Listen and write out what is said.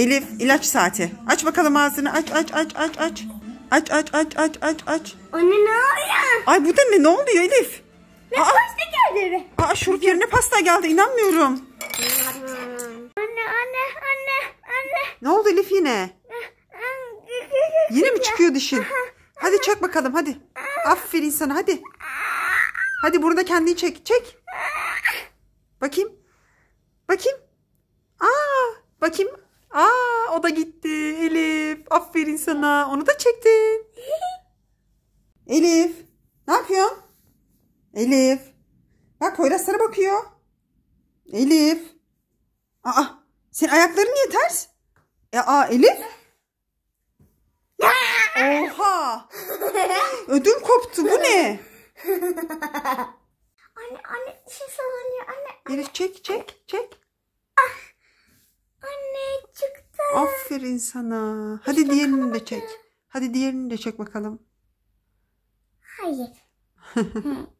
Elif ilaç saati. Aç bakalım ağzını. Aç aç aç aç aç. Aç aç aç aç aç aç. Anne ne oluyor? Ay bu da ne ne oluyor Elif? Ne Aa. pasta geldi eve? Aa şurup yerine pasta geldi inanmıyorum. Anne anne anne anne. Ne oldu Elif yine? yine mi çıkıyor dişin? Hadi çek bakalım hadi. Aferin sana hadi. Hadi burada kendini çek çek. Bakayım. Bakayım. Aa bakayım. Aa o da gitti Elif. Aferin sana. Onu da çektin. Elif. Ne yapıyorsun? Elif. Bak Hoyrazlara bakıyor. Elif. Aa senin ayakların niye ters? E, aa Elif. Oha. Ödüm koptu. Bu ne? anne anne bir şey sallanıyor anne. Elif çek çek çek. Ah. Aferin sana. Hadi Hiç diğerini de çek. Hadi diğerini de çek bakalım. Hayır.